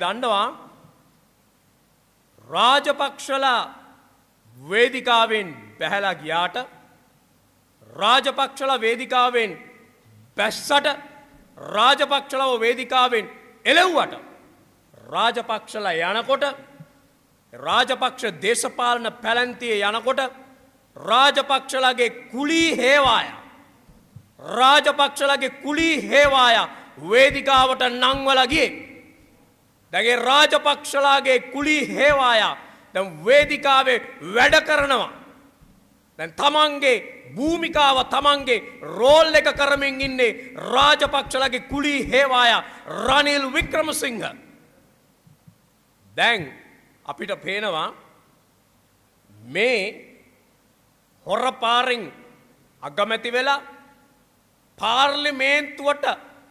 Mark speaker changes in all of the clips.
Speaker 1: අපි දන්නවා රාජපක්ෂලා වේදිකාවෙන් බැහැලා ගියාට රාජපක්ෂල වේදිකාවෙන් බැස්සට රාජපක්ෂලව වේදිකාවෙන් එලෙව්වට රාජපක්ෂල යනකොට රාජපක්ෂ දේශපාලන පැලැන්තිය යනකොට රාජපක්ෂලගේ කුලී හේවාය රාජපක්ෂලගේ කුලී හේවාය වේදිකාවට නංවලගේ දැගේ රාජපක්ෂලාගේ කුලි හේවායා දැම් වේදිකාවේ වැඩ කරනවා. දැන් තමන්ගේ භූමිකාව තමන්ගේ රෝල් එක කරමින් ඉන්නේ රාජපක්ෂලගේ කුලි හේවායා රනිල් වික්‍රමසිංහ. දැන් අපිට පේනවා මේ හොරපාරිං අගමැති වෙලා පාර්ලිමේන්තුවට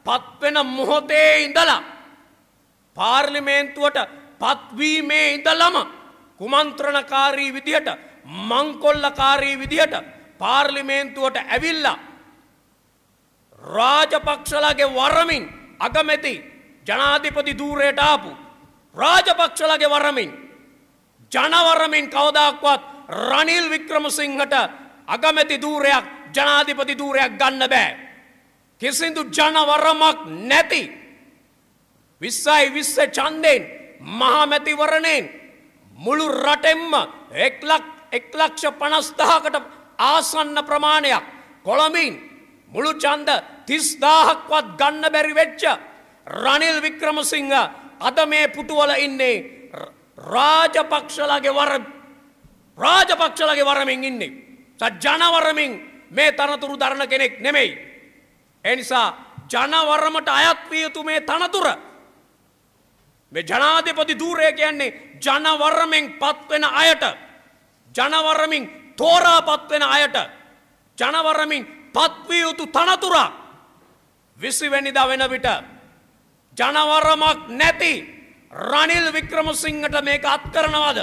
Speaker 1: පත්වෙන මොහොතේ ඉඳලා පාර්ලිමේන්තුවට පත්වීමේ ඉඳලම කුමන්ත්‍රණකාරී විදිහට මංකොල්ලකාරී විදිහට පාර්ලිමේන්තුවට ඇවිල්ලා රාජපක්ෂලගේ වරමින් අගමැති ජනාධිපති දූරයට ආපු රාජපක්ෂලගේ වරමින් ජනවරමින් කවදක්වත් රනිල් වික්‍රමසිංහට අගමැති දූරයක් ජනාධිපති දූරයක් ගන්න බෑ. කිසිදු ජනවරමක් නැති විස්සයි විස්ස චන්දයෙන් මහමැතිවරණයෙන් මුළු රටෙම්ම එක්ලක් එක්ලක්ෂ පනස්දාහකට ආසන්න ප්‍රමාණයක් කොළමින් මුළු චන්ද තිස්දාහක්වත් ගන්න බැරි වෙච්ච රනිල් වික්‍රමසිංහ අද මේ පුටුවල ඉන්නේ රාජපක්ෂලගේ වර රාජපක්ෂලගේ වරමින් ඉන්නේ. ජනවරමින් මේ තනතුරු දරණ කෙනෙක් නෙමෙයි. එනිසා ජනවරමට අයත්විය යුතු මේ තනතුර මේ ජනාධිපති ධූරය කියන්නේ ජනවර්මෙන් පත්වෙන අයට ජනවර්මින් තෝරා පත්වෙන අයට ජනවර්මින් පත්විය යුතු තනතුරක් විසිවැනිදා වෙන විට ජනවරමක් නැති රනිල් වික්‍රමසිංහට මේක අත්කරනවාද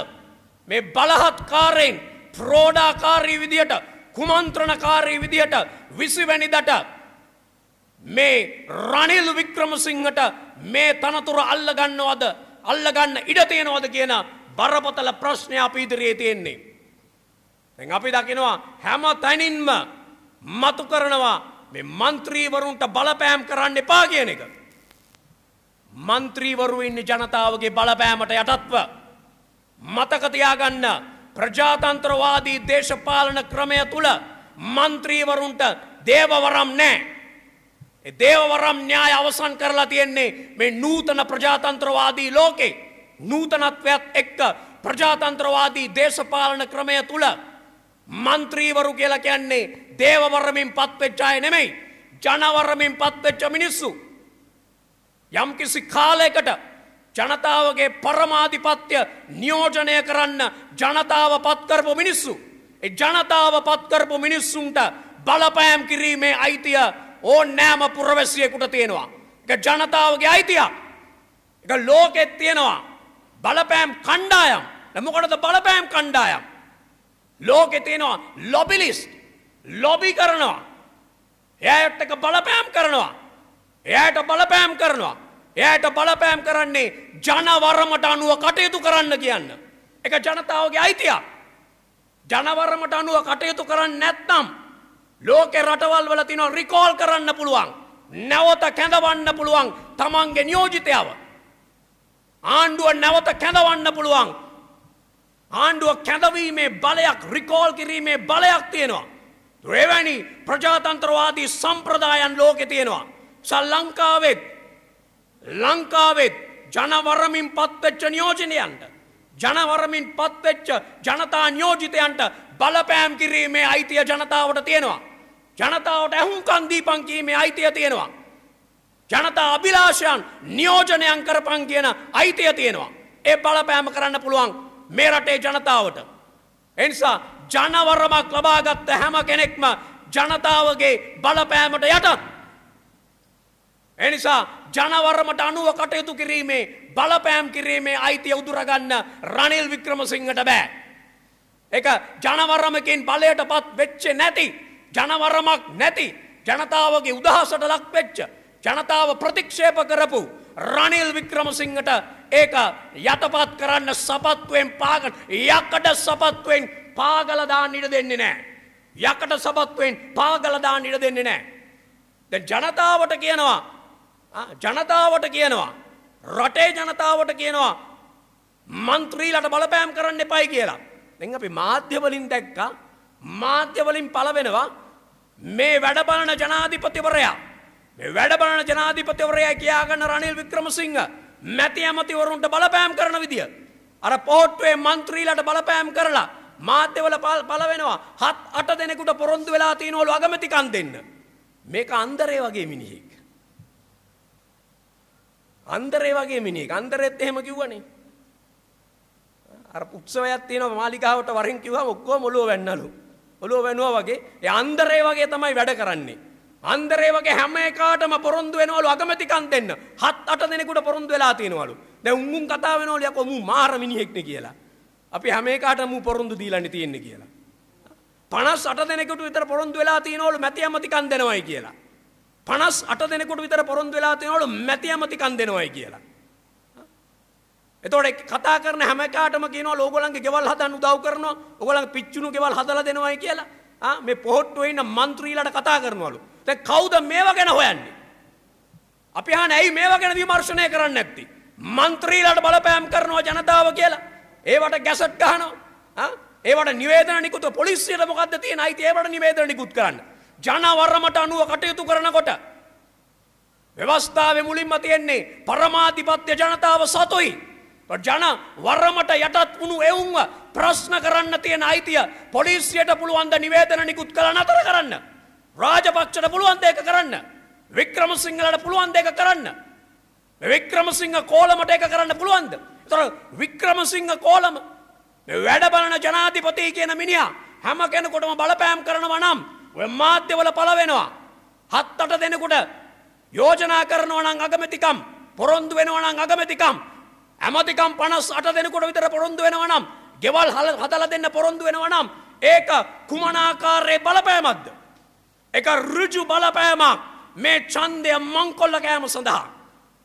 Speaker 1: මේ බලහත්කාරයෙන් ප්‍රෝඩාකාරී විදියට කුමන්ත්‍රණකාරී විදියට විසිවැනිදට මේ රනිල් වික්‍රමසිංහට මේ තනතුර අල්ලගන්නවද අල්ලගන්න ඉඩතියෙනවද කියන බරපතල ප්‍රශ්නය අපි ඉදිරියේ තියෙන්නේ. දැන් අපි දකිනවා හැම තැනින්ම මතු කරනවා මේ මන්ත්‍රීවරුන්ට බලපෑම් කරන්න එපා කියන එක. මන්ත්‍රීවරු ඉන්නේ ජනතාවගේ බලපෑමට යටත්ව මතක තියාගන්න ප්‍රජාතන්ත්‍රවාදී දේශපාලන ක්‍රමය තුල මන්ත්‍රීවරුන්ට දේවවරම් නැහැ. දේවවරම් න්‍යාය අවසන් කරලා තියෙන්නේ මේ නූතන ප්‍රජාතන්ත්‍රවාදී ලෝකේ නූතනත්වයක් එක්ක ප්‍රජාතන්ත්‍රවාදී දේශපාලන ක්‍රමය තුළ මන්ත්‍රීවරු කියලා කියන්නේ දේවවරමින් පත්වෙච්ච අය නෙමෙයි ජනවරමින් පත්වෙච්ච මිනිස්සු යම්කිසි කාලයකට ජනතාවගේ පරමාධිපත්‍ය නියෝජනය කරන්න ජනතාව පත්කරපු මිනිස්සු. ජනතාව පත්කරපු මිනිස්සුන්ට බලපෑම් කිරීමේ අයිතිය ඕන්නෑම පුරවැසියෙකුට තියෙනවා. එක ජනතාවගේ අයිතියක්. එක ලෝකෙත් තියෙනවා. බලපෑම් කණ්ඩායම් නැමකොටද බලපෑම් කණ්ඩායම්. ලෝකෙ තියෙනවා ලොබිලිස් ලොබි කරනවා. එයට එක බලපෑම් කරනවා. එයට බලපෑම් කරනවා. එයට බලපෑම් කරන්නේ ජනවරමට අනුව කටයුතු කරන්න කියන්න. එක ජනතාවගේ අයිතියක්. ජනවරමට අනුව කටයුතු කරන්න නැත්නම්. ලෝකෙ රටවල් වල තිනෝ රිකෝල් කරන්න පුළුවන්. නැවත කැඳවන්න පුළුවන් තමන්ගේ නියෝජිතයාව. ආණ්ඩුව නැවත කැඳවන්න පුළුවන්. ආණ්ඩුව කැඳවීමේ බලයක් රිකෝල් කිරීමේ බලයක් තියෙනවා. එවැනි ප්‍රජාතන්ත්‍රවාදී සම්ප්‍රදායන් ලෝකෙ තියෙනවා. සල් ලංකාවෙත් ලංකාවෙත් ජනවරමින් පත්වෙච්ච නියෝජනයන්ට ජනවරමින් පත්වෙච්ච ජනතා නියෝජිතයන්ට බලපෑම් කිරීමේ අයිතිය ජනතාවට තියෙනවා. ජනතාවට ඇහුම්කන් දීපන් කීමේ අයිතිය තියෙනවා. ජනතා අභිලාෂයන් නියෝජනයන් කරපන් කියන අයිතිය තියෙනවා. ඒ බලපෑම කරන්න පුළුවන් මේ රටේ ජනතාවට. එනිසා ජනවරමක් ලබාගත්ත හැම කෙනෙක්ම ජනතාවගේ බලපෑමට යටත්. එනිසා ජනවරමට අනුව කටයුතු කිරීමේ බලපෑම් කිරීමේ අයිතිය උදුරගන්න රනිල් වික්‍රමසිංහට බෑ. එක ජනවරමකින් බලයට පත් වෙච්චේ නැති ජනවරමක් නැති ජනතාවගේ උදහසට ලක්වෙච්ච ජනතාව ප්‍රතික්ෂේප කරපු රනිල් වික්‍රමසිංහට ඒක යතපත් කරන්න සපත්තුවෙන් පාග යකට සපත්තුවෙන් පාගලදා නිට දෙන්නේ නෑ. යකට සපත්තුවෙන් පාගලදා නිට දෙන්නේ නෑ. ද ජනතාවට කියනවා ජනතාවට කියනවා. රටේ ජනතාවට කියනවා මන්ත්‍රීලට බලපෑම් කරන්න එපයි කියලා. දෙ අපි මාධ්‍යවලින් දැක්කා මාධ්‍යවලින් පලවෙනවා මේ වැඩබලන ජනාධිපතිවරයා මේ වැඩබලන ජනාධිපතිවරයා කියාගන්න රනිල් වික්‍රමසිංහ මැති ඇමතිවරුන්ට බලපෑම් කරන විදිය. අර පොහොට්ටුවේ මන්ත්‍රීලට බලපෑම් කරලා මාධ්‍යවල බලවෙනවා හත් අට දෙනෙකුට පොරොන්දු වෙලා තියනවලු අගමතිකන් දෙන්න. මේක අන්දරේ වගේ මිනිහෙක්. අන්දරේ වගේ මිනිෙක් අන්දරෙත් එහෙම කිව්වනේ. අර උත්සවයක් තියෙනවා මාලිකාවට වරින් කිව්වා ඔක්කොම ඔළුව වෙන්නලු. ඔලුව වැනුව වගේ අන්දරේ වගේ තමයි වැඩ කරන්නේ. අන්දරේ වගේ හැම එකටම පොරොන්දු වෙනවලු අගමැතිකන් දෙන්න. හත් අට දෙනෙකුට පොරොන්දු වෙලා තියෙනවලු. දැන් උන් උන් කතා වෙනවලු යකෝ මූ මාර මිනිහෙක්නේ කියලා. අපි හැම එකටම මූ පොරොන්දු දීලානේ තියෙන්නේ කියලා. 58 දෙනෙකුට විතර පොරොන්දු වෙලා තියෙනවලු මැති අමතිකන් දෙනවයි කියලා. 58 දෙනෙකුට විතර පොරොන්දු වෙලා තියෙනවලු මැති අමතිකන් දෙනවයි කියලා. එතකොට කතා කරන හැම කාටම කියනවා ඕගොල්ලන්ගේ ගෙවල් හදන්න උදව් කරනවා. ඕගොල්ලන්ගේ පිච්චුණු ගෙවල් හදලා දෙනවයි කියලා. ආ මේ පොහොට්ටුවේ ඉන්න മന്ത്രിලාට කතා කරනවලු. දැන් කවුද මේවා ගැන හොයන්නේ? අපි අහන්නේ ඇයි මේවා ගැන විමර්ශනය කරන්නේ නැත්තේ? മന്ത്രിලාට බලපෑම් කරනවා ජනතාව කියලා. ඒවට ගැසට් ගහනවා. ආ ඒවට නිවේදන නිකුත් පොලිසියට මොකද්ද තියෙන අයිති ඒවට නිවේදන නිකුත් කරන්න. ජනවරමට අනුව කටයුතු කරනකොට ව්‍යවස්ථාවේ මුලින්ම තියෙන්නේ පරමාධිපත්‍ය ජනතාව සතුයි. ජන වරමට යටත් වුණු එවුන්ව ප්‍රශ්න කරන්න තියෙන අයිතිය පොලිසියට පුළුවන්ද නිවේදන නිකුත් කළ නතර කරන්න. රාජපක්ෂට පුළුවන් දෙක කරන්න. වික්‍රම සිංහලට පුළුවන් දෙක කරන්න. වික්‍රමසිංහ කෝලමට එක කරන්න පුළුවන්ද. තොර වික්‍රමසිංහ කෝලම වැඩබලන ජනාධිපති කියන මිනිිය හැම කෙනකොටම බලපෑම් කරනව නම් මාධ්‍යවල පලවෙනවා. හත්තට දෙනකුට යෝජනා කරනවනං අගමතිකම් පොරොන්දු වෙනවනං අගමතිකම් ඇමතිකම් පනස් අට දෙනකොට විතර පොරොන්දු වෙනවනම් ගෙවල් හල හදල දෙන්න පොරොන්දු වෙනවනම් ඒක කුමනාකාරයේ බලපෑමක්ද. එක රුජු බලපෑමක් මේ චන්දය මංකොල්ල කෑම සඳහා.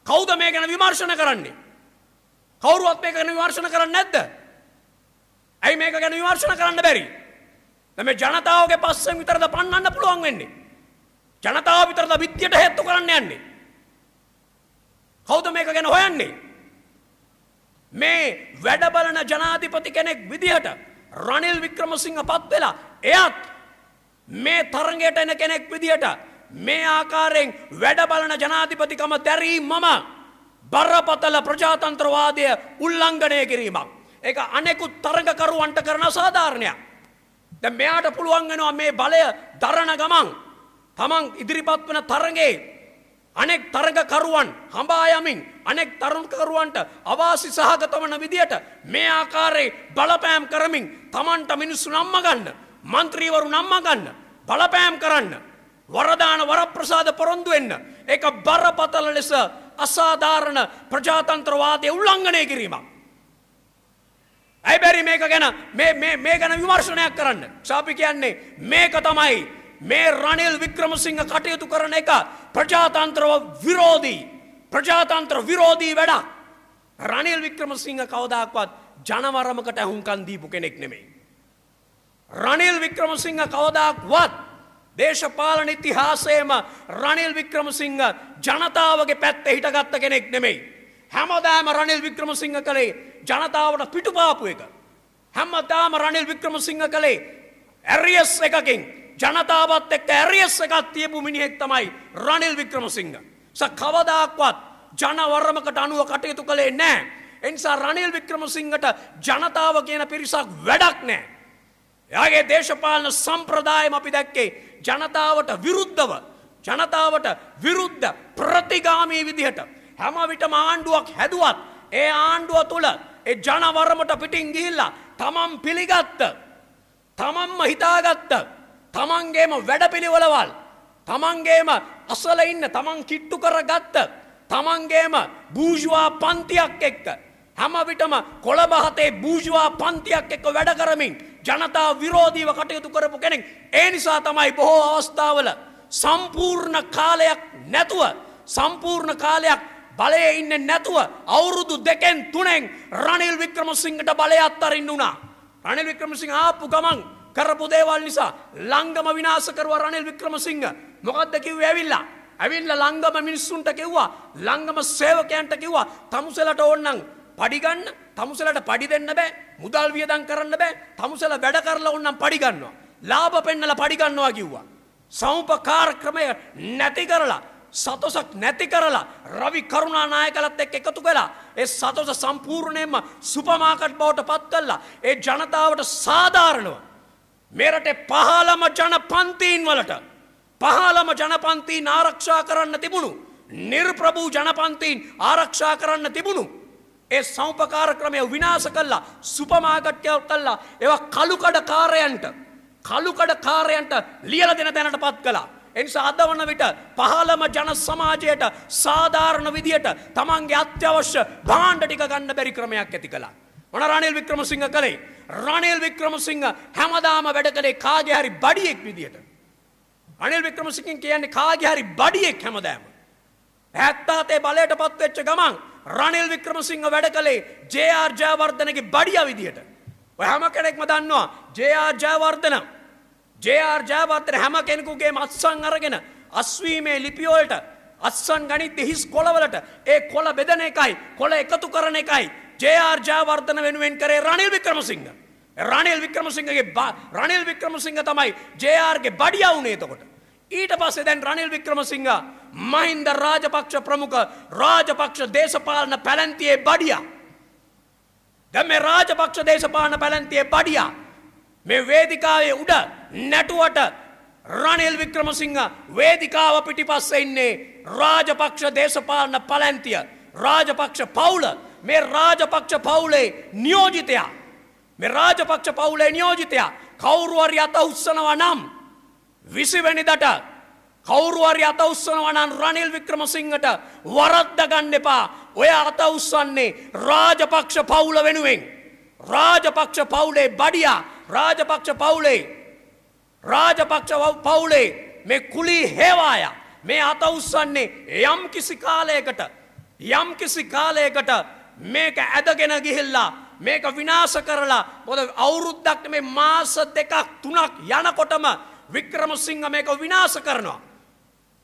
Speaker 1: කෞද මේ ගැන විමර්ශණ කරන්නේ. කවරුවත් මේ ගැන විවර්ශණ කරන්න නැද්ද. ඇයි මේක ගැන විවර්ශණ කරන්න බැරි. තම ජනතාවගේ පස්සෙන් විතරද පන්නන්න පුළුවන් වෙන්නේ. ජනතාව විතරද විද්‍යට හෙත්තු කරන්න යන්නේ. කෞද මේක ගැන හොයන්නේ. මේ වැඩබලන ජනාධිපති කෙනෙක් විදිහට රනිල් වික්‍රමසිංහ පත් වෙලා එයත් මේ තරගයට එන කෙනෙක් විදිහට මේ ආකාරයෙන් වැඩබලන ජනාධිපතිකම දැරීම් මම බරපතල ප්‍රජාතන්ත්‍රවාදය උල්ලංඝනය කිරීමක්. ඒක අනෙකුත් තරගකරුවන්ට කරන සාධාරණයක්. දැන් මෙයාට පුළුවන් වෙනවා මේ බලය දරණ ගමන් තමන් ඉදිරිපත් වන තරගේ අනෙක් තරගකරුවන් හඹායමින් අනෙක් තරුණකරුවන්ට අවාසි සහගත වන විදියට මේ ආකාරයේ බලපෑම් කරමින් තමන්ට මිනිස්සු නම්ම ගන්න මන්ත්‍රීවරු නම්ම ගන්න බලපෑම් කරන්න වරදාන වරප්‍රසාද පොරොන්දු වෙන්න ඒක බරපතල ලෙස අසාධාරණ ප්‍රජාතන්ත්‍රවාදය උල්ලංඝනය කිරීමක් ඇයි බැරි මේක ගැන මේ මේ ගැන විමර්ශනයක් කරන්න ශාපි කියන්නේ මේක තමයි මේ රනිල් වික්‍රමසිංහ කටයුතු කරන එක ප්‍රජාතන්ත්‍රව විරෝධී ප්‍රජාතන්ත්‍ර විරෝධී වැඩක්. රනිල් වික්‍රමසිංහ කවදාක්වත් ජනවරමකට ඇහුම්කන් දීපු කෙනෙක් නෙමෙයි. රනිල් වික්‍රමසිංහ කවදාක්වත් දේශපාලන ඉතිහාසයේම රනිල් වික්‍රමසිංහ ජනතාවගේ පැත්තේ හිටගත්ත කෙනෙක් නෙමෙයි. හැමදාම රනිල් වික්‍රමසිංහ කළේ ජනතාවට පිටුපාපු එක. හැමදාම රනිල් වික්‍රමසිංහ කළේ ඇරියස් එකකින් ජනතාවත් එක්ක ඇරියස් එකත් තියපු මිනිහෙක් තමයි රනිල් වික්‍රමසිංහ. ස කවදාක්වත් ජනවර්මකට අනුව කටයුතු කළේ නෑ. එනිසා රනිල් වික්‍රමසිංහට ජනතාව කියන පිරිසක් වැඩක් නෑ. එයාගේ දේශපාලන සම්ප්‍රදායම අපි දැක්කේ ජනතාවට විරුද්ධව ජනතාවට විරුද්ධ ප්‍රතිගාමී විදිහට හැම විටම ආණ්ඩුවක් හැදුවත් ඒ ආණ්ඩුව තුළ ඒ ජනවරමට පිටින් ගිහිල්ලා තමන් පිළිගත්ත තමන්ම හිතාගත්ත තමන්ගේම වැඩපිළිවලවල් තමන්ගේම අසල ඉන්න තමන් කිට්ටු කර ගත්ත තමන්ගේම භූෂවා පන්තියක් එක්ක හැමවිටම කොළබහතේ භූෂවා පන්තියක් එක්ක වැඩ කරමින් ජනතා විරෝධීව කටයුතු කරපු කෙනෙක් ඒ නිසා තමයි බොහෝ අවස්ථාවල සම්පූර්ණ කාලයක් නැතුව සම්පූර්ණ කාලයක් බලය ඉන්න නැතුව අවුරුදු දෙකෙන් තුනෙන් රනිල් වික්‍රමසිංහට බලය අත්තරින්න වුණා රනිල් වික්‍රමසිංහ ආපු ගමන් කරපු දේවල් නිසා ලංගම විනාශ කරුවා රනිල් වික්‍රමසිංහ මොකද්ද කිව්වේ ඇවිල්ලා ඇවිල්ල ලංගම මිනිස්සුන්ට කිව්වා ලංගම සේවකයන්ට කිව්වා තමුසෙලට ඕන්නම් පඩිගන්න තමුසලට පඩි දෙන්න බෑ මුදල් වියදම් කරන්න බෑ තමුසල වැඩ කරලා ඕන්නම් පඩිගන්නවා ලාභ පෙන්නලා පඩිගන්නවා කිව්වා සෞපකාර ක්‍රමය නැති කරලා සතොසක් නැති කරලා රවි කරුණානායකලත් එක් එකතු කළා ඒ සතොස සම්පූර්ණයෙන්ම සුපමාකට් බවට පත් කළා ඒ ජනතාවට සාධාරණව මෙරට පහළම ජනපන්තීන් වලට පහළම ජනපන්තීන් ආරක්ෂා කරන්න තිබුණු. නිර්ප්‍රභූ ජනපන්තීන් ආරක්ෂා කරන්න තිබුණු. ඒ සෞපකාර ක්‍රමය විනාශ කල්ලා සුපමාගට්‍යයක් කල්ලා ඒව කළුකඩ කාරයන්ට කළුකඩ කාරයන්ට ලියල දෙන තැනට පත් කලා. එනිසා අද වන විට පහළම ජන සමාජයට සාධාරණ විදියට තමන්ගේ අත්‍යවශ්‍ය භාණ්ඩ ටික ගන්න බැරි ක්‍රමයක් ඇති කළා. මොන රනිල් වික්‍රමසිංහ කළේ රනිල් වික්‍රමසිංහ හැමදාම වැඩ කළේ කාගේ හරි බඩියෙක් විදිහට. අනිල් වික්‍රමසිංහ කියන්නේ කාගේ හරි බඩියෙක් හැමදාම. 77 බලයට පත්වෙච්ච ගමන් රනිල් වික්‍රමසිංහ වැඩ කළේ ජේ.ආර්. ජයවර්ධනගේ බඩියා විදිහට. ඔය හැම කෙනෙක්ම දන්නවා ජේ.ආර්. ජයවර්ධන. ජේ.ආර්. ජයවර්ධන හැම කෙනෙකුගේම අත්සන් අරගෙන අස්වීමේ ලිපි වලට අත්සන් ගණිත හිස් කොළවලට ඒ කොළ බෙදන එකයි කොළ එකතු කරන එකයි ජයාර් ජාවර්ධන වෙනුවෙන් කරේ රනිල් වික්‍රමසිංහ. රනිල් වික්‍රමසිංහගේ රනිල් වික්‍රමසිංහ තමයි ජයාර්ගේ බඩිය වුණේ තකොට. ඊට පස්සේ දැන් රනිල් වික්‍රමසිංහ මහින්ද රාජපක්ෂ ප්‍රමුඛ රාජපක්ෂ දේශපාලන පැලැන්තියේ බඩියා. දැම රාජපක්ෂ දේශපාන පැලැන්තිය පඩියා. මේ වේදිකාවේ උඩ නැටුවට රනිල් වික්‍රමසිංහ වේදිකාව පිටිපස්ස ඉන්නේ රාජපක්ෂ දේශපාලන පැලැන්තිය රාජපක්ෂ පවුල මේ රාජපක්ෂ පවුලේ නියෝජිතයා. මේ රාජපක්ෂ පවුලේ නියෝජිතයා කවුරුවරි අත උත්සනවා නම් විසිවැනිදට කවුරුවරි අත උත්සනවා නම් රනිල් වික්‍රමසිංහට වරද්ද ගන්න එපා. ඔය අත උස්සන්නේ රාජපක්ෂ පවුල වෙනුවෙන්. රාජපක්ෂ පවුලේ බඩියා රාජපක්ෂ පවුලේ රාජපක්ෂ පවුලේ මේ කුලී හේවායා මේ අත උස්සන්නේ යම් කිසි කාලයකට යම් කිසි කාලයකට මේක ඇදගෙන ගිහිල්ලා මේක විනාශ කරලා මොද අවුරුද්දක් මේ මාස දෙකක් තුනක් යනකොටම වික්‍රමසිංහ මේක විනාශ කරනවා.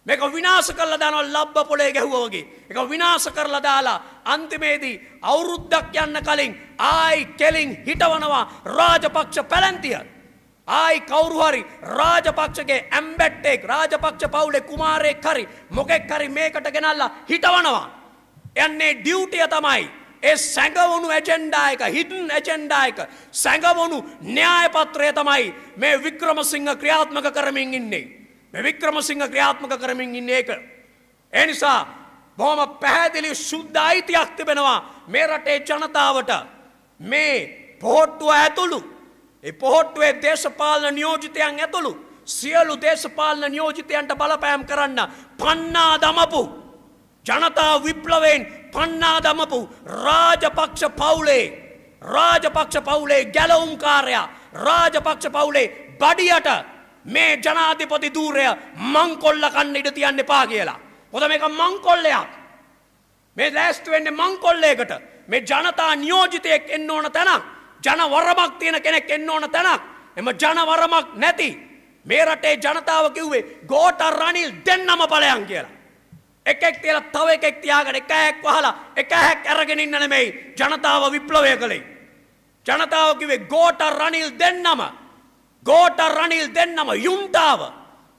Speaker 1: මේක විනාශ කරලා දානවා ලබ්බ පොලේ ගැහුවා වගේ. ඒක විනාශ කරලා දාලා අන්තිමේදී අවුරුද්දක් යන්න කලින් ආයි කෙලින් හිටවනවා රාජපක්ෂ පැලැන්තිය. ආයි කවුරු හරි රාජපක්ෂගේ ඇම්බැට්ටෙක් රාජපක්ෂ පවුලේ කුමාරයෙක් හරි මොකෙක් හරි මේකට ගෙනල්ලා හිටවනවා. යන්නේ ඩියුටිය තමයි ඒ සැඟවුණු ඇජෙන්ඩායක හිටන් ඇජෙන්ඩායක සැඟවුණු න්‍යායපත්‍රය තමයි මේ වික්‍රමසිංහ ක්‍රියාත්මක කරමින් ඉන්නේ. මෙ වික්‍රමසිංහ ක්‍රියාත්මක කරමින් ඉන්න ඒක. එනිසා බොහොම පැහැදිලි ශුද්ධ අයිතියක් තිබෙනවා මේ රටේ ජනතාවට මේ පොහොට්ටුව ඇතුළු ඒ පොහොට්ටුවේ දේශපාලන නියෝජිතයන් ඇතුළු සියලු දේශපාලන නියෝජිතයන්ට බලපෑම් කරන්න පන්නා දමපු ජනතා විප්ලවයෙන් පන්නා දමපු රාජපක්ෂ පවුලේ රාජපක්ෂ පවුලේ ගැලවුම්කාරයා රාජපක්ෂ පවුලේ බඩියට මේ ජනාධිපති දූරය මංකොල්ල කන්න ඉඩ තියන්න එපා කියලා. හොද මේක මංකොල්ලයක්. මේ ලෑස්ට වෙන්න මංකොල්ලයකට මේ ජනතා නියෝජිතයෙක් එන්න ඕන තැනක් ජනවරමක් තියෙන කෙනෙක් එන්න ඕන තැනක් එම ජනවරමක් නැති මේ රටේ ජනතාව කිව්වේ ගෝට රනිල් දෙන්නම පලයන් කියලා. එකෙක් තියලා තව එකෙක් තියාගෙන එක ඇහක් වහලා එක ඇහක් අරගෙන ඉන්න නෙමෙයි ජනතාව විප්ලවය කළේ. ජනතාව කිව්වේ ගෝට රනිල් දෙන්නම ගෝට රනිල් දෙන්නම යුන්ටාව.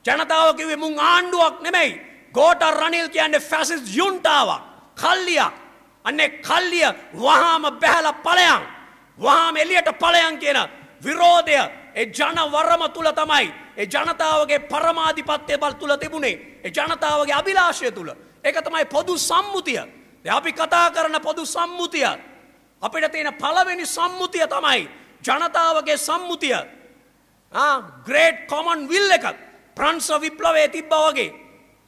Speaker 1: ජනතාව කිව්වේ මුන් ආණ්ඩුවක් නෙමෙයි. ගෝට රනිල් කියන්නේ ෆැසිස් යුන්ටාවක්. කල්ලියක්. අන්නේ කල්ලිය වහාම බැහැලා ඵලයන්. වහාම එළියට ඵලයන් කියන විරෝධය ඒ ජනවරම තුල තමයි ඒ ජනතාවගේ පරමාධිපත්ය බල් තුළ තිබුණේ ඒ ජනතාවගේ අභිලාශය තුළ ඒක තමයි පොදු සම්මුතිය අපි කතා කරන පොදු සම්මුතිය අපිට තියෙන පළවෙනි සම්මුතිය තමයි ජනතාවගේ සම්මුතිය ග්‍රේට් කොමන් විල් එකක් ප්‍රංස විප්ලවය තිබ්බවගේ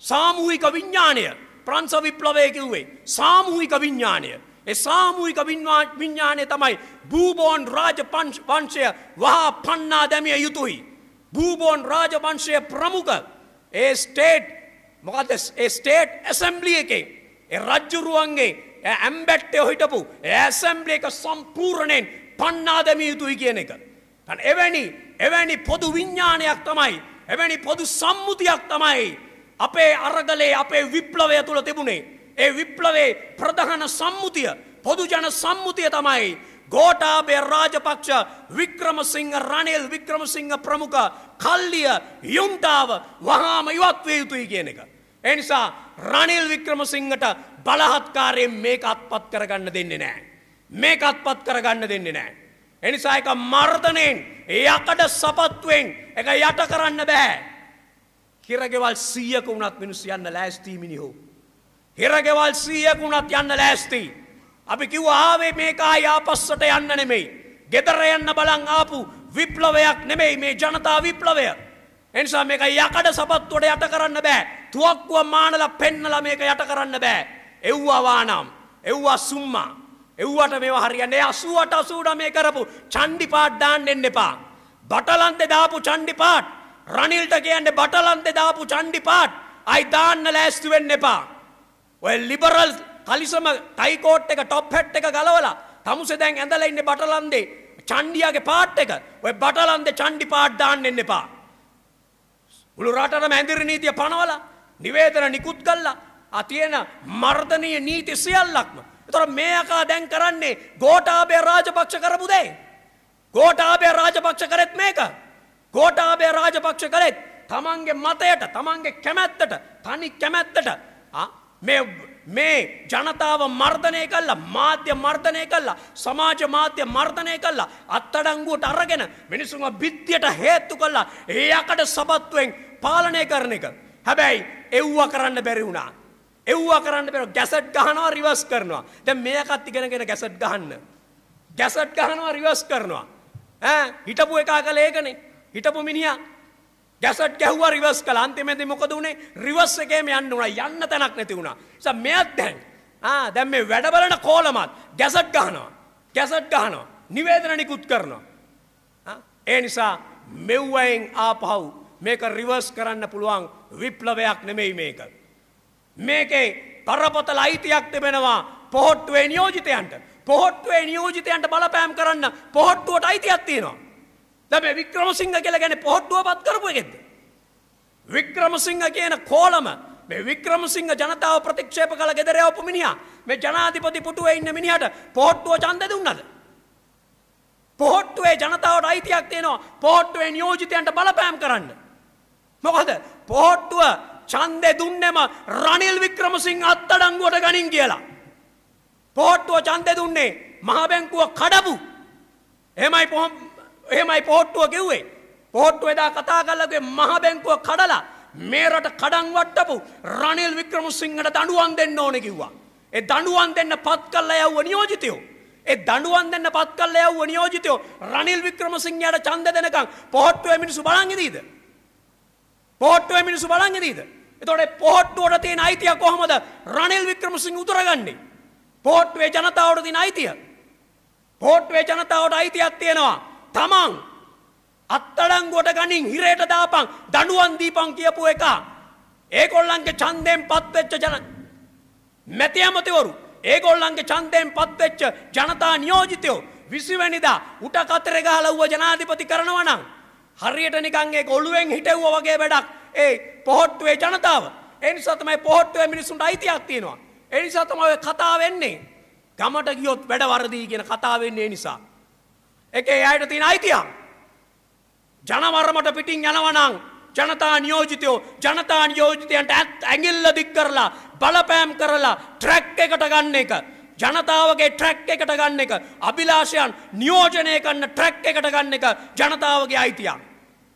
Speaker 1: සාමූහික විඤ්ඥානය ප්‍රංස විප්ලවය කිව්වේ සාමූහික විඤ්ඥානය ඒ සාමූහික විඤ්ඥානය තමයි භූබෝන් රාජ පංශය වහා පන්නා දැමිය යුතුයි. බූබෝන් රාජවංශය ප්‍රමුඛ ඒ ස්ටේට් මොකද ඒ ස්ටේට් ඇසම්බ්ලිය එකේ ඒ රජ්ජුරුවන්ගේ ඇම්බැට්ටය හිටපු ඇසම්බ්ලි එක සම්පූර්ණයෙන් පන්නාදමිය යුතුයි කියන එක. තන් එවැනි එවැනි පොදු විඤ්ඥානයක් තමයි. එවැනි පොදු සම්මුතියක් තමයි. අපේ අරගලේ අපේ විප්ලවය තුළ තිබුණේ. ඒ විප්ලවේ ප්‍රධහන සම්මුතිය පොදුජන සම්මුතිය තමයි ගෝටාබේ රාජපක්ෂ වික්‍රමසිංහ රනිල් වික්‍රමසිංහ ප්‍රමුඛ කල්ලිය යුන්ටාව වහාම ඉවත්වේ යුතුයි කියන එක. එනිසා රනිල් වික්‍රමසිංහට බලහත්කාරයෙන් මේක අත්පත් කරගන්න දෙන්නේ නෑ. මේක අත්පත් කරගන්න දෙන්නේ නෑ. එනිසා එක මර්ධනයෙන් යකඩ සපත්තුවෙන් එක යට කරන්න බැහැ. හිරගෙවල් සීයක වුණත් මිනිස් යන්න ලෑස්තීමිනිහෝ. හිරගෙවල් සීයක වුණත් යන්න ලෑස්තිී. අපි කිව් ආවේ මේකා යාපස්සට යන්න නෙමෙයි. ගෙදර යන්න බලන් ආපු විප්ලවයක් නෙමෙයි මේ ජනතා විප්ලවය. එනිසා මේක යකඩ සපත්තුවට යට කරන්න බෑ. තුවක්කුව මානලා පෙන්නලා මේක යට කරන්න බෑ. එව්වා වානම්, එව්වා සුම්මා. එව්වට මේවා හරියන්නේ 80ට 89 කරපු චණ්ඩි පාට් දාන්න එන්න එපා. බටලන්තේ දාපු චණ්ඩි පාට්, රනිල්ට කියන්නේ බටලන්තේ දාපු චණ්ඩි පාට්. අයි දාන්න ලෑස්ති වෙන්න එපා. ඔය ලිබරල් තලිසම ටයිකෝට් එක ටොප් හැට් එක ගලවලා තමුසේ දැන් ඇඳලා ඉන්නේ බටලන්දේ චණ්ඩියාගේ පාට් එක ඔය බටලන්දේ චණ්ඩි පාට් දාන්න එන්න එපා. මුළු රටටම ඇඳිරි නීතිය පනවලා නිවේදන නිකුත් කළා. ආ තියෙන මර්ධනීය නීති සියල්ලක්ම. ඒතර මේකා දැන් කරන්නේ ගෝඨාභය රාජපක්ෂ කරපු දේ. ගෝඨාභය රාජපක්ෂ කරෙත් මේක. ගෝඨාභය රාජපක්ෂ කරෙත් තමන්ගේ මතයට තමන්ගේ කැමැත්තට තනි කැමැත්තට මේ මේ ජනතාව මර්ධනය කල්ලා මාධ්‍ය මර්ධනය කල්ලා සමාජ මාධ්‍ය මර්ධනය කල්ලා අත්තඩංගුවට අරගෙන මිනිසුම බිද්ධියට හේත්තු කල්ලා ඒ අකට සබත්වෙන් පාලනය කරන එක. හැබැයි එව්ව කරන්න බැරි වුණා. එව්ව කරන්න බැර ගැසට් ගහනවා රිවස් කරනවා දැ මේකත් ඉගෙනගෙන ගැසට් ගහන්න. ගැසට් ගහනවා රිවස් කරනවා. හිටපු එකා කළ ඒකනේ හිටපු මිනිියා ගැසට් ගැහුව රිවස් කළ අන්තිමේද මොකද වුණේ රිවස් එකේම යන්න වුණා යන්න තැනක් නැති වුණා නිසා මෙයත් දැන් ආ දැන් මේ වැඩ බලන කෝලමත් ගැසට් ගහනවා ගැසට් ගහනවා නිවේදන නිකුත් කරනවා ඒ නිසා මෙව්වයෙන් ආපහු මේක රිවර්ස් කරන්න පුළුවන් විප්ලවයක් නෙමෙයි මේක මේකේ පරපතල අයිතියක් තිබෙනවා පොහොට්ටුවේ නියෝජිතයන්ට පොහොට්ටුවේ නියෝජිතයන්ට බලපෑම් කරන්න පොහොට්ටුවට අයිතියක් තියෙනවා දැබේ වික්‍රමසිංහ කියල ගැන පොහොට්ටුවපත් කරපු එකෙද. වික්‍රමසිංහ කියන කෝලම මේ වික්‍රමසිංහ ජනතාව ප්‍රතික්ෂේප කළ ගෙදරයවපු මිනිිය මේ ජනාධිපති පුටුව ඉන්න මිනිහට පොහොට්ටුව චන්ද දුන්නද. පොහොට්ටුවේ ජනතාවට අයිතියක් තියෙනවා පොහොට්ටුවේ නියෝජිතයන්ට බලපෑම් කරන්න. මොකද පොහොට්ටුව චන්දය දුන්නෙම රනිල් වික්‍රමසිං අත්තඩංගුවට ගනින් කියලා. පොහොට්ටුව චන්දය දුන්නේ මහබැංකුව කඩපු එමයි පොහොම් එහෙමයි පොහොට්ටුව කිව්වේ. පොහොට්ටුව එදා කතා කරලා කිව්වේ මහ බැංකුව කඩලා මේ රට කඩන් වට්ටපු රනිල් වික්‍රමසිංහට දඬුවම් දෙන්න ඕනේ කිව්වා. ඒ දඬුවම් දෙන්න පත් කළා යවුව නියෝජිතයෝ. ඒ දඬුවම් දෙන්න පත් කළා යවුව නියෝජිතයෝ රනිල් වික්‍රමසිංහයාට ඡන්ද දෙනකන් පොහොට්ටුවේ මිනිස්සු බලන් ඉදීද? පොහොට්ටුවේ මිනිස්සු බලන් ඉදීද? එතකොට පොහොට්ටුවට තියෙන අයිතිය කොහොමද රනිල් වික්‍රමසිංහ උතරගන්නේ? පොහොට්ටුවේ ජනතාවට තියෙන අයිතිය. පොහොට්ටුවේ ජනතාවට අයිතියක් තියෙනවා. තමන් අත්තඩංගොට ගනින් හිරේට දාපන් දඩුවන් දීපන් කියපු එක ඒකොල්ලන්ගේ චන්දයෙන් පත්වෙච්ච ජන මැතියමතිවරු ඒගොල්ලන්ගේ චන්දයෙන් පත්වෙච්ච ජනතා නියෝජිතයෝ විසිවැනිදා උට කතරෙ ගහලව්ව ජනාධිපති කරනවනම් හරියට නිකන් ඒක ඔළුවෙන් හිටවුව වගේ වැඩක් ඒ පොහොට්ටුවේ ජනතාව එනිසා තමයි පොහොට්ටුවේ මිනිසුන්ට අයිතියක් තියෙනවා එනිසා තමයි ඔය කතා වෙන්නේ ගමට ගියොත් වැඩ වරදී කියන කතා වෙන්නේ ඒ නිසා එක ඒ අයට තියෙන අයිතියක්. ජනවරමට පිටින් යනවනං ජනතා නියෝජිතයෝ ජනතා නියෝජිතයන්ට ඇත් ඇඟිල්ල දික් කරලා බලපෑම් කරලා ට්‍රැක් එකට ගන්න එක. ජනතාවගේ ට්‍රැක් එකට ගන්න එක අභිලාෂයන් නියෝජනය කන්න ට්‍රැක් එකට ගන්න එක ජනතාවගේ අයිතියක්.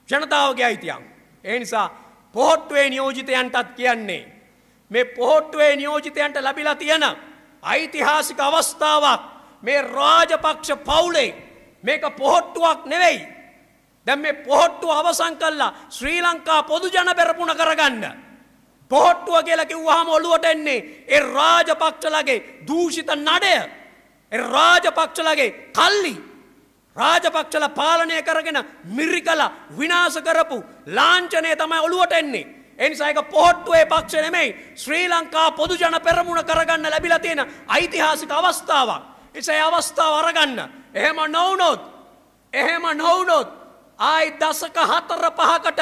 Speaker 1: ජනතාවගේ අයිතියක්. ඒ නිසා පොහොට්ටුවේ නියෝජිතයන්ටත් කියන්නේ. මේ පොහොට්ටුවේ නියෝජිතයන්ට ලැබිලා තියෙන ඓතිහාසික අවස්ථාවක් මේ රාජපක්ෂ පවුලේ මේක පොහොට්ටුවක් නෙවෙයි. දැන් මේ පොහොට්ටුව අවසන් කළා ශ්‍රී ලංකා පොදු ජන පෙරපුණ කරගන්න. පොහොට්ටුව කියලා කිව්වහම ඔළුවට එන්නේ ඒ රාජපක්ෂලගේ දූෂිත නඩය. ඒ රාජපක්ෂලගේ කල්ලි. රාජපක්ෂල පාලනය කරගෙන මිරිකලා විනාශ කරපු ලාංඡනය තමයි ඔළුවට එන්නේ. එනිසායක පොහොට්ටුවේ පක්ෂ නෙමෙයි ශ්‍රී ලංකා පොදු ජන පෙරමුණ කරගන්න ලැබිලා තියෙන ඓතිහාසික අවස්ථාවක්. එසේ අවස්ථාව අරගන්න. එහෙම නොවනොත් එහෙම නොවනොත් ආයි දසක හතර පහකට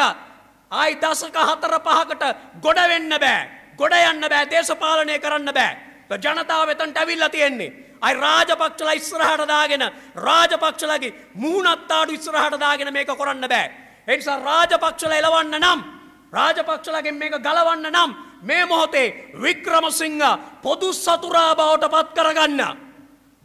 Speaker 1: ආයි දසක හතර පහකට ගොඩ වෙන්න බෑ. ගොඩ යන්න බෑ දේශපාලනය කරන්න බෑ. ජනතාව වෙතන්ට ඇවිල්ලා තියෙන්නේ. අයි රාජපක්ෂලා ඉස්සරහට දාගෙන රාජපක්ෂලගේ මූණත්තාඩු ඉස්සරහට දාගෙන මේක කරන්න බෑ. එනිසා රාජපක්ෂල එලවන්න නම් රාජපක්ෂලගෙන් මේක ගලවන්න නම් මේ මොහොතේ වික්‍රමසිංහ පොදු සතුරා බවට පත් කරගන්න.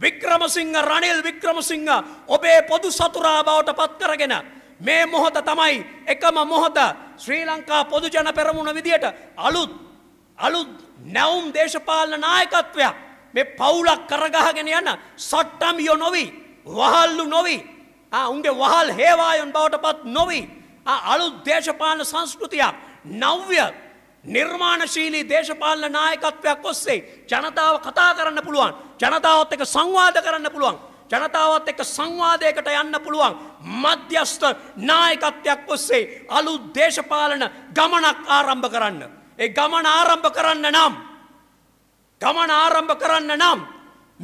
Speaker 1: වික්‍රමසිංහ රනිල් වික්‍රමසිංහ ඔබේ පොදු සතුරා බවට පත්කරගෙන මේ මොහොත තමයි එකම මොහොත ශ්‍රී ලංකා පොදුජන පෙරමුණ විදියට අලුත් අලුත් නැවුම් දේශපාලන නායකත්වයක් මේ පවුලක් කරගහගෙන යන සට්ටම්යෝ නොවී වහල්ලු නොවී උන්ගේ වහල් හේවායන් බවට පත් නොවී අලුත් දේශපාලන සංස්කෘතියක් නව්‍යත් නිර්මාණශීලී දේශපාලන නායකත්වයක් ඔස්සේ ජනතාව කතා කරන්න පුළුවන් ජනතාවත් එක සංවාද කරන්න පුළුවන් ජනතාවත් එක සංවාදයකට යන්න පුළුවන් මධ්‍යස්ථ නායකත්වයක් ඔස්සේ අලු දේශපාලන ගමනක් ආරම්භ කරන්න. ඒ ගමන ආරම්භ කරන්න නම් ගමන ආරම්භ කරන්න නම්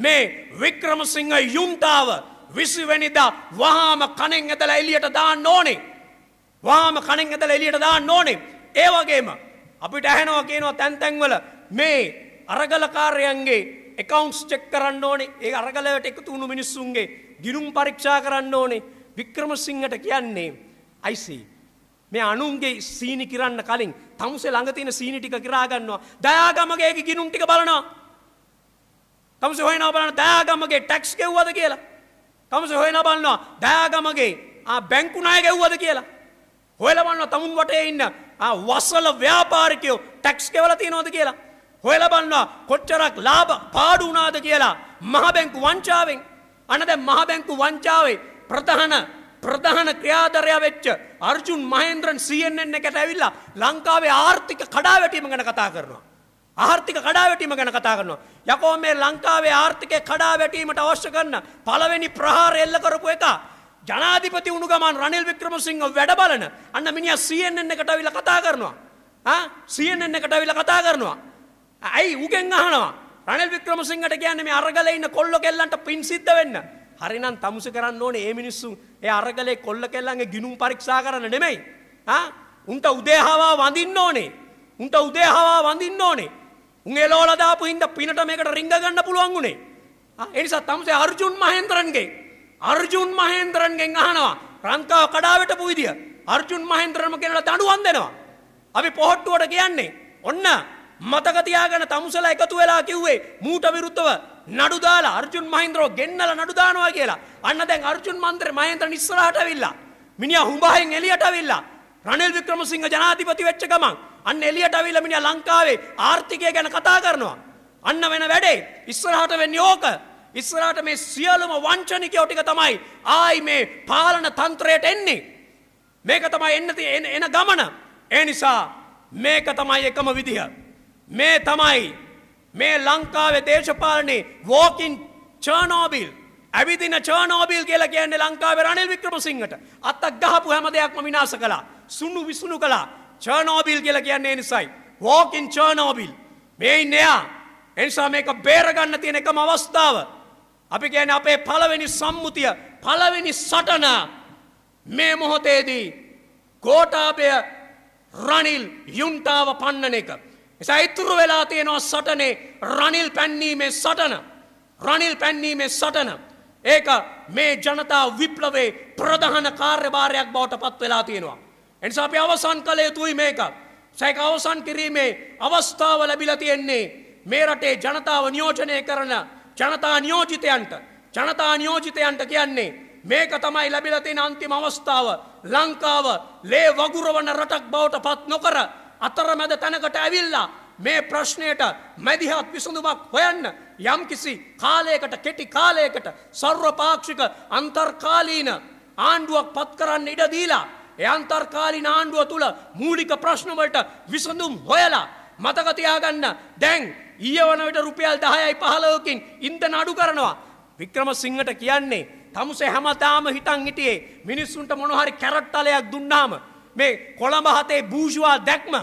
Speaker 1: මේ වික්‍රමසිංහ යුම්තාව විසිවැනිදා වහාම කණෙන් ඇදලා එලියට දාන්න ඕනේ. වහාම කණෙන් ඇදලා එලියට දාන්න ඕනේ. ඒ වගේම අපිට ඇහෙනවා කියනවා තැන් තැන්වල මේ අරගලකාරයන්ගේ එකකවන්ස් චෙක් කරන්න ඕනේ ඒ අරගලවට එකතු වුණු මිනිස්සුන්ගේ ගිනුම් පරීක්ෂා කරන්න ඕනේ වික්‍රමසිංහට කියන්නේ අයිසි මේ අනුන්ගේ සීනි කිරන්න කලින් තමුසේ ළඟ තියෙන සීනි ටික කිරා ගන්නවා දයාගමගේ ගිනුම් ටික බලනවා තමුසේ හොයනවා බලන දයාගමගේ ටැක්ස් ගෙව්වද කියලා තමුසේ හොයනවා බලනවා දයාගමගේ ආ බැංකු ණය ගෙව්වද කියලා හොයලබන්න තමුන් වටේ ඉන්න වස්සල ව්‍යාපාරිකයෝ ටැක්ස් කෙවල තියනෝද කියලා. හොයලබන්නවා කොච්චරක් ලාභ පාඩුනාද කියලා මහබැංකු වංචාවෙන් අනද මහබැංකු වංචාවේ ප්‍රධාන ප්‍රධාන ක්‍රියාදරය වෙච්ච අර්ජුන් මහන්ද්‍රන් සියන්න එකට ඇවිල්ලා ලංකාවේ ආර්ථික කඩාවැටීම ගැන කතා කරනවා. ආර්ථික කඩාවැටීම ගැන කතා කරනවා. යකෝ මේ ලංකාවේ ආර්ථිකය කඩාවැටීමට අවශ්‍ය කරන පළවෙනි ප්‍රහාර එල්ල කරපු එක ජනාධිපති උුණු ගමන් රනිල් වික්‍රමසිංහ වැඩ බලන අන්න මිනිිය සියෙන් එකට විල කතා කරනවා සියෙන් එකට විල කතා කරනවා. ඇයි උගෙන් අහනවා රනිල් වික්‍රමසිංහට කියන්නේ මේ අරගල ඉන්න කොල්ල කෙල්ලන්ට පින් සිද්ධ වෙන්න හරිනම් තමුසු කරන්න ඕනේ ඒ මිනිස්සු ඒ අරගලේ කොල්ල කෙල්ලන්ගේ ගිනුම් පරීක්ෂා කරන්න නෙමෙයි උන්ට උදේහවා වඳින්න ඕනේ උන්ට උදේහවා වඳින්න ඕනේ උන්ගේ ලෝලදාපු හින්ද පිනට මේකට රිංග ගන්න පුළුවන් වුණේ එනිසා තමුසේ අර්ජුන් මහේන්ද්‍රන්ගේ අර්ජුන් මහේන්ද්‍රන්ගෙන් අහනවා රංකාව කඩාවට පුවිදිිය අර්ජුන් මහේන්ද්‍රම කෙනලා දඩුවන් දෙෙනවා. අපි පොහොට්ටුවට කියන්නේ. ඔන්න මතකතියාගෙන තමුසල එකතු වෙලා කිව්වේ මූට විරුත්තව නඩුදාල අර්ජුන් මහින්ද්‍රෝ ගෙන්නල නඩුදානවා කියලා අන්න දැන් අර්ජුන් මන්ත්‍ර මහින්ද්‍ර නිස්සරහට විල්ලා මිනිිය හුම්බාහෙන් එලියට විල්ලා රනිල් වික්‍රමසිංහ ජනාධිපති වෙච්ච ගමන් අන්න එලියට විල්ල මිනිිය ලංකාවේ ආර්ථිකය ගැන කතා කරනවා. අන්න වෙන වැඩේ ඉස්සරහට වෙන්න ඕෝක ඉස්සරහට මේ සියලුම වංචනිකයෝ ටික තමයි ආයි මේ පාලන තන්ත්‍රයට එන්නේ. මේක තමයි එන්න එන ගමන. ඒ නිසා මේක තමයි එකම විදිහ. මේ තමයි මේ ලංකාවේ දේශපාලනේ වෝකින් චර්නෝබිල් ඇවිදින චර්නෝබිල් කියලා කියන්නේ ලංකාවේ රනිල් වික්‍රමසිංහට අත්තක් ගහපු හැම දෙයක්ම විනාශ කළා. සුණු විසුණු කළා. චර්නෝබිල් කියලා කියන්නේ නිසයි. වෝකින් චර්නෝබිල් මේ ඉන්නේ එයා. එනිසා මේක බේරගන්න තියෙන එකම අවස්ථාව. අපි ගැන අපේ පළවෙනි සම්මුතිය පළවෙනි සටන මේ මොහොතේදී ගෝටාපය රනිල් යුන්ටාව පන්නන එක. එසා ඉතුරු වෙලා තියෙනවා සටනේ රනිල් පැන්නීමේ සටන රනිල් පැන්නීමේ සටන. ඒක මේ ජනතා විප්ලවේ ප්‍රධහන කාර්යභාරයක් බවට පත් වෙලා තියෙනවා. එනිසා අපි අවසන් කළ යුතුයි මේක. සැක අවසන් කිරීමේ අවස්ථාව ලැබිල තියෙන්නේ මේ රටේ ජනතාව නියෝජනය කරන ජනතා නියෝජිතයන්ට ජනතා නියෝජිතයන්ට කියන්නේ මේක තමයි ලැබිලා තියෙන අන්තිම අවස්ථාව ලංකාව ලේ වගුරවන රටක් බවට පත් නොකර අතරමැද තැනකට ඇවිල්ලා මේ ප්‍රශ්නයට මැදිහත් විසඳුමක් හොයන්න යම්කිසි කාලයකට කෙටි කාලයකට සර්වපාක්ෂික අන්තර්කාලීන ආණ්ඩුවක් පත් කරන්න ඉඩ දීලා ඒ අන්තර්කාලීන ආණ්ඩුව තුළ මූලික ප්‍රශ්නවලට විසඳුම් හොයලා මතක තියාගන්න දැන් ඊය වන විට රුපියල් දහයයි පහලෝකින් ඉන්දන අඩු කරනවා. වික්‍රම සිංහට කියන්නේ. තමුසේ හැමතාම හිතන් හිටියේ මිනිස්සුන්ට මොනොහරි කැරට්ටලයක් දුන්නාම. මේ කොළඹ හතේ භූෂවා දැක්ම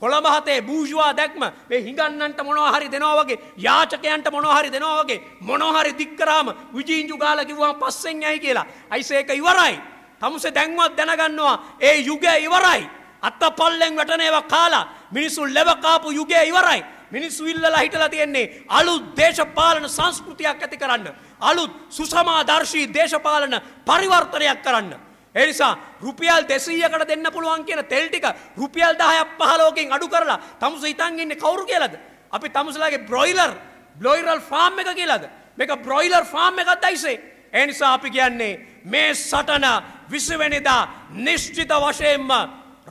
Speaker 1: කොළඹ හතේ භූෂවා දැක්ම මේ හිඟන්නන්ට මොනොහරි දෙනවාගේ යාචකයන්ට මොනොහරි දෙනවාගේ මොනොහරි දික්කරාම විජීංජු ගාල කිව්වා පස්සෙන් යයි කියලා. අයිසේක ඉවරයි. තමුසේ දැන්වත් දැනගන්නවා ඒ යුගය ඉවරයි. අත්තපල්ලෙන් වැටන ඒවා කාලා මිනිසුන් ලෙව කාපු යුගය ඉවරයි. මිනිස්සු ඉල්ලලා හිටලා තියෙන්නේ අලුත් දේශපාලන සංස්කෘතියක් ඇති කරන්න. අලුත් සුසමාදර්ශී දේශපාලන පරිවර්තනයක් කරන්න. ඒ නිසා රුපියල් 200කට දෙන්න පුළුවන් කියන තෙල් ටික රුපියල් 10ක් 15කින් අඩු කරලා තමුස හිතන් ඉන්නේ කවුරු කියලාද? අපි තමුසලාගේ බ්‍රොයිලර් බ්‍රොයිලර් ෆාම් එක කියලාද? මේක බ්‍රොයිලර් ෆාම් එකක් දැයිසේ. ඒ නිසා අපි කියන්නේ මේ සටන 20 වෙනිදා නිශ්චිත වශයෙන්ම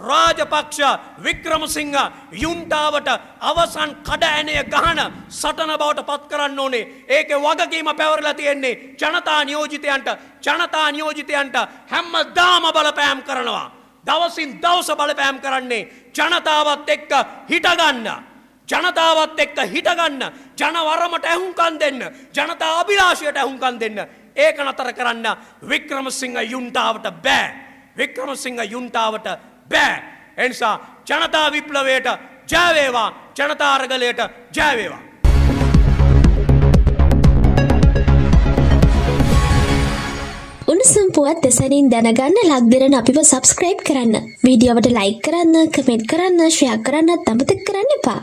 Speaker 1: රාජපක්ෂ වික්‍රමසිංහ යුන්ටාවට අවසන් කඩඇනය ගහන සටන බවට පත් කරන්න ඕනේ ඒක වගකීම පැවරලා තියෙන්නේ ජනතා නියෝජිතයන්ට ජනතා නියෝජිතයන්ට හැම්ම දාම බලපෑම් කරනවා. දවසින් දවස බලපෑම් කරන්නේ ජනතාවත් එක්ක හිටගන්න. ජනතාවත් එක්ක හිටගන්න ජනවරමට ඇහුම්කන් දෙන්න ජනතා අභිලාශයට ඇහුම්කන් දෙන්න ඒක නතර කරන්න වික්‍රමසිංහ යුන්ටාවට බෑ. වික්‍රමසිංහ යුන්ටාවට බෑ. එනිසා ජනතා විප්ලවයට ජයවේවා ජනතාරගලයට ජයවේවා. උණුසුම් පුවත් දෙසැනින් දැනගන්න ලක්දිරන අපිව සබස්ක්‍රයිබ් කරන්න. වීඩියෝවට ලයි කරන්න කමෙන්ට් කරන්න ශ්‍රයක් කරන්න තමතක් කරන්න එපා.